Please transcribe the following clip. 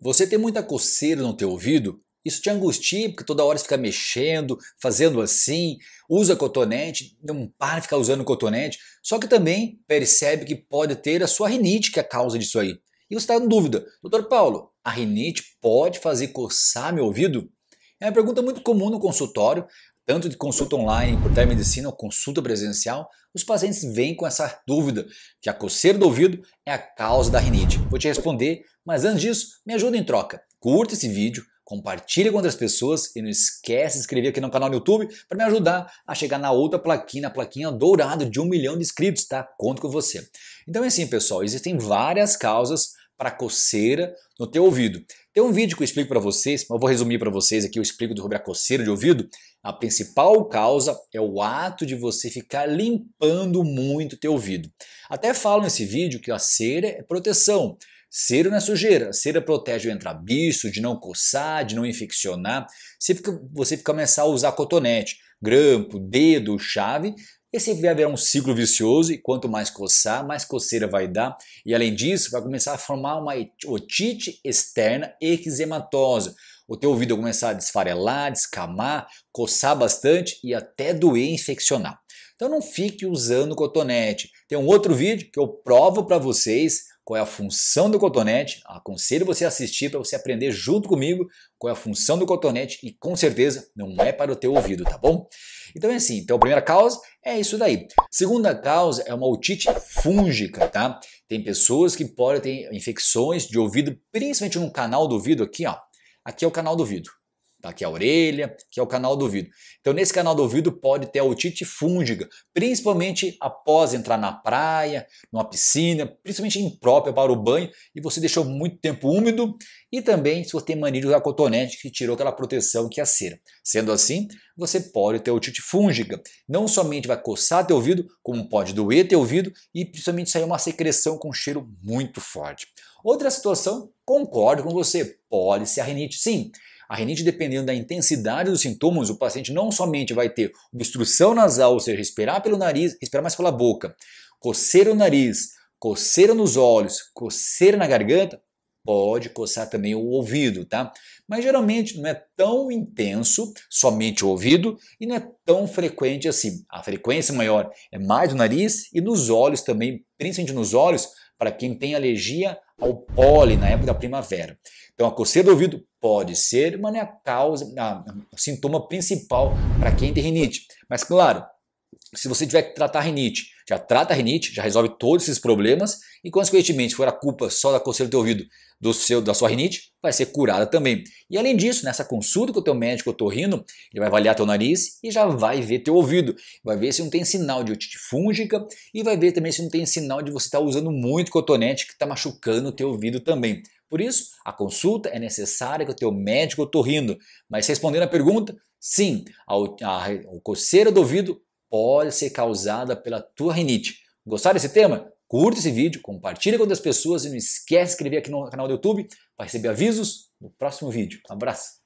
Você tem muita coceira no teu ouvido? Isso te angustia, porque toda hora você fica mexendo, fazendo assim, usa cotonete, não para de ficar usando cotonete, só que também percebe que pode ter a sua rinite que é a causa disso aí. E você está em dúvida, doutor Paulo, a rinite pode fazer coçar meu ouvido? É uma pergunta muito comum no consultório, tanto de consulta online por telemedicina ou consulta presencial, os pacientes vêm com essa dúvida que a coceira do ouvido é a causa da rinite. Vou te responder, mas antes disso, me ajuda em troca. Curta esse vídeo, compartilha com outras pessoas e não esquece de se inscrever aqui no canal no YouTube para me ajudar a chegar na outra plaquinha, a plaquinha dourada de um milhão de inscritos, tá? Conto com você. Então é assim, pessoal, existem várias causas para coceira no teu ouvido. Tem um vídeo que eu explico para vocês, mas eu vou resumir para vocês aqui, eu explico do a coceira de ouvido. A principal causa é o ato de você ficar limpando muito o teu ouvido. Até falo nesse vídeo que a cera é proteção. Cera não é sujeira. Cera protege o entrabiço, de não coçar, de não infeccionar. Se você começar a usar cotonete, grampo, dedo, chave, esse assim vai haver um ciclo vicioso, e quanto mais coçar, mais coceira vai dar, e além disso, vai começar a formar uma otite externa eczematosa. O teu ouvido vai começar a desfarelar, descamar, coçar bastante e até doer e infeccionar. Então não fique usando cotonete. Tem um outro vídeo que eu provo para vocês qual é a função do cotonete. Aconselho você a assistir para você aprender junto comigo qual é a função do cotonete e com certeza não é para o teu ouvido, tá bom? Então é assim, então a primeira causa é isso daí. Segunda causa é uma otite fúngica, tá? Tem pessoas que podem ter infecções de ouvido, principalmente no canal do ouvido aqui, ó. Aqui é o canal do ouvido tá? que é a orelha, que é o canal do ouvido. Então, nesse canal do ouvido pode ter a otite fúngica, principalmente após entrar na praia, numa piscina, principalmente imprópria para o banho, e você deixou muito tempo úmido, e também se você tem mania de usar cotonete, que tirou aquela proteção que é a cera. Sendo assim, você pode ter otite fúngica. Não somente vai coçar teu ouvido, como pode doer teu ouvido, e principalmente sair é uma secreção com um cheiro muito forte. Outra situação, concordo com você, pode ser a rinite. Sim, a rinite, dependendo da intensidade dos sintomas, o paciente não somente vai ter obstrução nasal, ou seja, respirar pelo nariz, respirar mais pela boca, coceira no nariz, coceira nos olhos, coceira na garganta, pode coçar também o ouvido, tá? Mas geralmente não é tão intenso, somente o ouvido, e não é tão frequente assim. A frequência maior é mais no nariz e nos olhos também, principalmente nos olhos, para quem tem alergia ao pólen na época da primavera. Então, a coceira do ouvido pode ser, uma é a causa, a, o sintoma principal para quem tem rinite. Mas, claro, se você tiver que tratar rinite, já trata a rinite, já resolve todos esses problemas e, consequentemente, se for a culpa só da coceira do teu ouvido, do seu, da sua rinite vai ser curada também. E além disso, nessa consulta com o teu médico otorrino, ele vai avaliar teu nariz e já vai ver teu ouvido. Vai ver se não tem sinal de otite fúngica e vai ver também se não tem sinal de você estar tá usando muito cotonete que está machucando o teu ouvido também. Por isso, a consulta é necessária com o teu médico otorrino. Mas respondendo a pergunta, sim, a, a, a coceira do ouvido pode ser causada pela tua rinite. Gostaram desse tema? Curta esse vídeo, compartilha com outras pessoas e não esquece de se inscrever aqui no canal do YouTube para receber avisos no próximo vídeo. Um abraço!